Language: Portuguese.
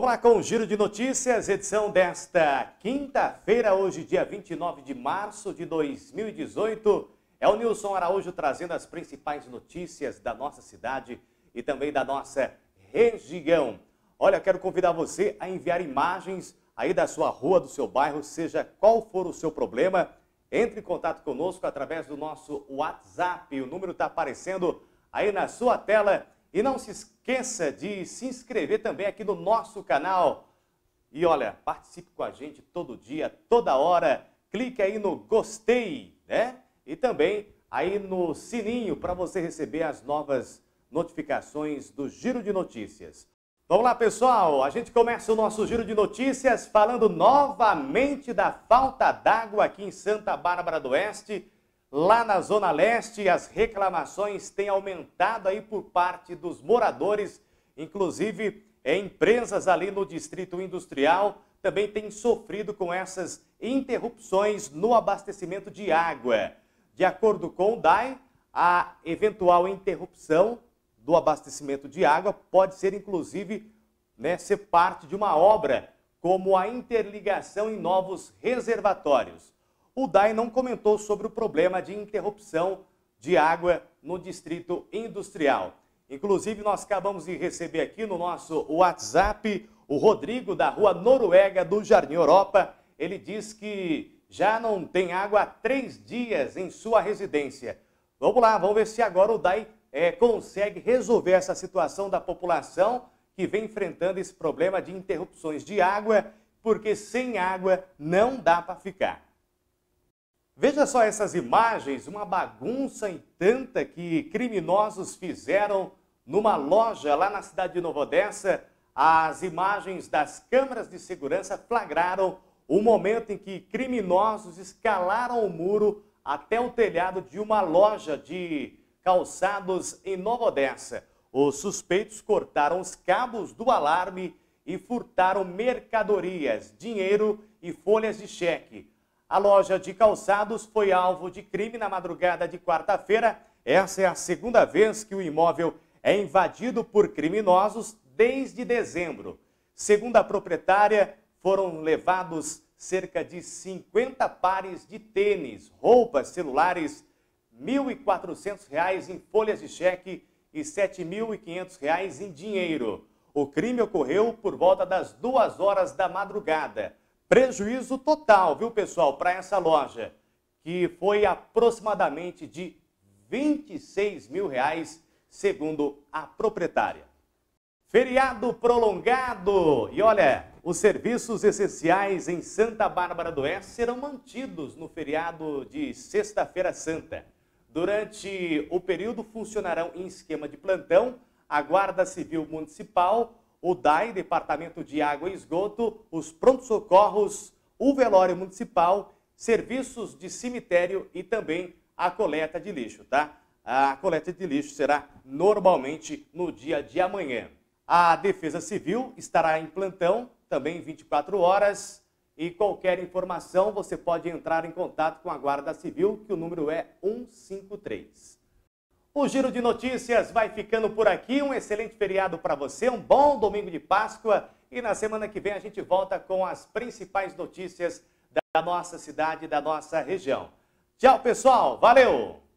Vamos lá com o Giro de Notícias, edição desta quinta-feira, hoje dia 29 de março de 2018. É o Nilson Araújo trazendo as principais notícias da nossa cidade e também da nossa região. Olha, quero convidar você a enviar imagens aí da sua rua, do seu bairro, seja qual for o seu problema. Entre em contato conosco através do nosso WhatsApp. O número está aparecendo aí na sua tela e não se esqueça de se inscrever também aqui no nosso canal. E olha, participe com a gente todo dia, toda hora. Clique aí no gostei, né? E também aí no sininho para você receber as novas notificações do Giro de Notícias. Vamos lá, pessoal. A gente começa o nosso Giro de Notícias falando novamente da falta d'água aqui em Santa Bárbara do Oeste. Lá na Zona Leste, as reclamações têm aumentado aí por parte dos moradores, inclusive é, empresas ali no Distrito Industrial também têm sofrido com essas interrupções no abastecimento de água. De acordo com o DAI, a eventual interrupção do abastecimento de água pode ser, inclusive, né, ser parte de uma obra, como a interligação em novos reservatórios o Dai não comentou sobre o problema de interrupção de água no distrito industrial. Inclusive, nós acabamos de receber aqui no nosso WhatsApp o Rodrigo, da Rua Noruega, do Jardim Europa. Ele diz que já não tem água há três dias em sua residência. Vamos lá, vamos ver se agora o DAI é, consegue resolver essa situação da população que vem enfrentando esse problema de interrupções de água, porque sem água não dá para ficar. Veja só essas imagens, uma bagunça em tanta que criminosos fizeram numa loja lá na cidade de Nova Odessa. As imagens das câmeras de segurança flagraram o momento em que criminosos escalaram o muro até o telhado de uma loja de calçados em Nova Odessa. Os suspeitos cortaram os cabos do alarme e furtaram mercadorias, dinheiro e folhas de cheque. A loja de calçados foi alvo de crime na madrugada de quarta-feira. Essa é a segunda vez que o imóvel é invadido por criminosos desde dezembro. Segundo a proprietária, foram levados cerca de 50 pares de tênis, roupas, celulares, R$ 1.400 em folhas de cheque e R$ 7.500 em dinheiro. O crime ocorreu por volta das duas horas da madrugada. Prejuízo total, viu pessoal, para essa loja, que foi aproximadamente de 26 mil reais, segundo a proprietária. Feriado prolongado! E olha, os serviços essenciais em Santa Bárbara do Oeste serão mantidos no feriado de Sexta-feira Santa. Durante o período funcionarão em esquema de plantão a Guarda Civil Municipal, o DAI, Departamento de Água e Esgoto, os prontos-socorros, o velório municipal, serviços de cemitério e também a coleta de lixo, tá? A coleta de lixo será normalmente no dia de amanhã. A Defesa Civil estará em plantão também 24 horas e qualquer informação você pode entrar em contato com a Guarda Civil, que o número é 153. O Giro de Notícias vai ficando por aqui. Um excelente feriado para você, um bom domingo de Páscoa. E na semana que vem a gente volta com as principais notícias da nossa cidade, da nossa região. Tchau, pessoal. Valeu!